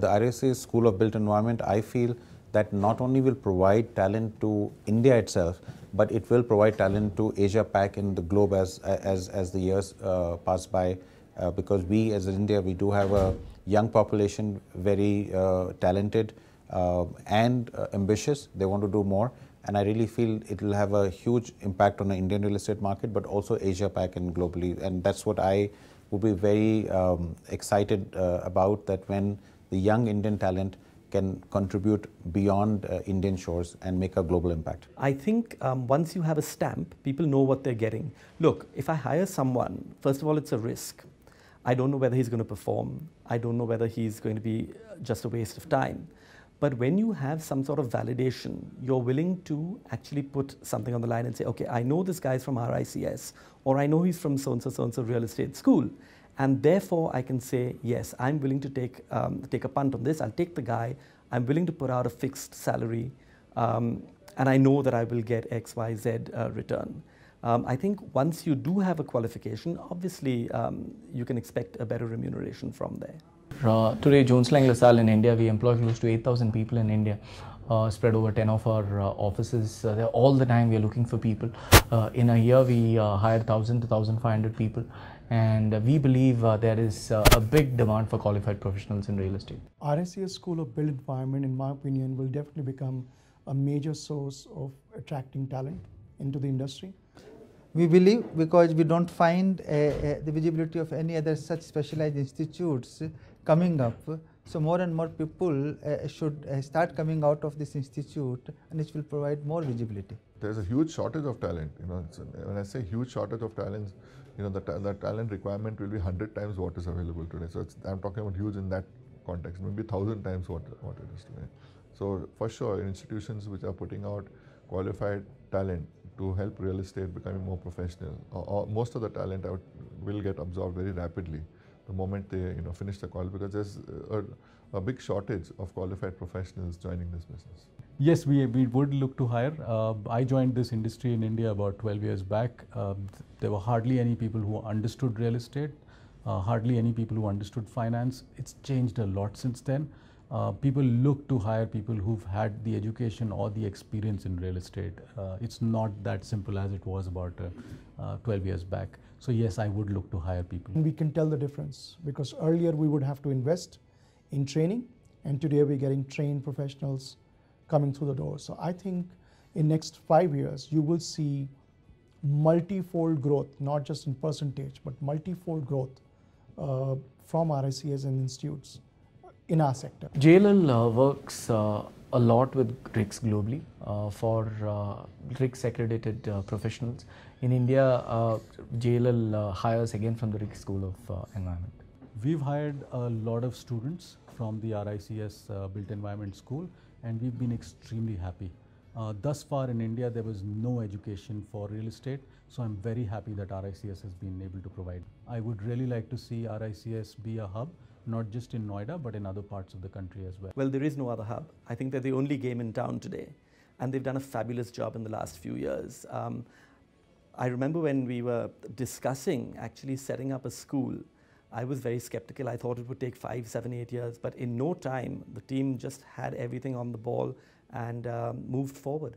The RSA School of Built Environment, I feel that not only will provide talent to India itself, but it will provide talent to Asia Pac and the globe as, as, as the years uh, pass by. Uh, because we as India, we do have a young population, very uh, talented uh, and uh, ambitious. They want to do more. And I really feel it will have a huge impact on the Indian real estate market, but also Asia Pac and globally. And that's what I would be very um, excited uh, about that when the young Indian talent can contribute beyond uh, Indian shores and make a global impact? I think um, once you have a stamp, people know what they're getting. Look, if I hire someone, first of all, it's a risk. I don't know whether he's going to perform. I don't know whether he's going to be uh, just a waste of time. But when you have some sort of validation, you're willing to actually put something on the line and say, okay, I know this guy's from RICS, or I know he's from so and so, so and so real estate school and therefore, I can say, yes, I'm willing to take, um, take a punt on this. I'll take the guy. I'm willing to put out a fixed salary. Um, and I know that I will get X, Y, Z uh, return. Um, I think once you do have a qualification, obviously um, you can expect a better remuneration from there. Uh, today, Jones Lang LaSalle in India, we employ close to 8,000 people in India. Uh, spread over 10 of our uh, offices. Uh, all the time we are looking for people. Uh, in a year, we uh, hire 1,000 to 1,500 people. And we believe uh, there is a big demand for qualified professionals in real estate. RSCS School of Built Environment, in my opinion, will definitely become a major source of attracting talent into the industry. We believe because we don't find the visibility of any other such specialized institutes coming up. So more and more people uh, should uh, start coming out of this institute and it will provide more visibility. There's a huge shortage of talent, you know, when I say huge shortage of talents, you know, the, ta the talent requirement will be 100 times what is available today. So I'm talking about huge in that context, maybe 1000 times what, what it is today. So for sure, institutions which are putting out qualified talent to help real estate becoming more professional, or, or most of the talent out, will get absorbed very rapidly the moment they you know finish the call because there's a, a big shortage of qualified professionals joining this business. Yes, we, we would look to hire. Uh, I joined this industry in India about 12 years back. Uh, there were hardly any people who understood real estate, uh, hardly any people who understood finance. It's changed a lot since then uh, people look to hire people who've had the education or the experience in real estate. Uh, it's not that simple as it was about uh, uh, 12 years back. So yes, I would look to hire people. We can tell the difference because earlier we would have to invest in training and today we're getting trained professionals coming through the door. So I think in next five years, you will see multifold growth, not just in percentage, but multifold growth uh, from RICS and institutes in our sector. JLL uh, works uh, a lot with RICS globally uh, for uh, RICS accredited uh, professionals. In India, uh, JLL uh, hires again from the RICS School of Environment. We've hired a lot of students from the RICS Built Environment School and we've been extremely happy. thus far in India, there was no education for real estate, so I'm very happy that RICS has been able to provide. I would really like to see RICS be a hub not just in Noida, but in other parts of the country as well? Well, there is no other hub. I think they're the only game in town today. And they've done a fabulous job in the last few years. Um, I remember when we were discussing actually setting up a school, I was very skeptical. I thought it would take five, seven, eight years. But in no time, the team just had everything on the ball and um, moved forward.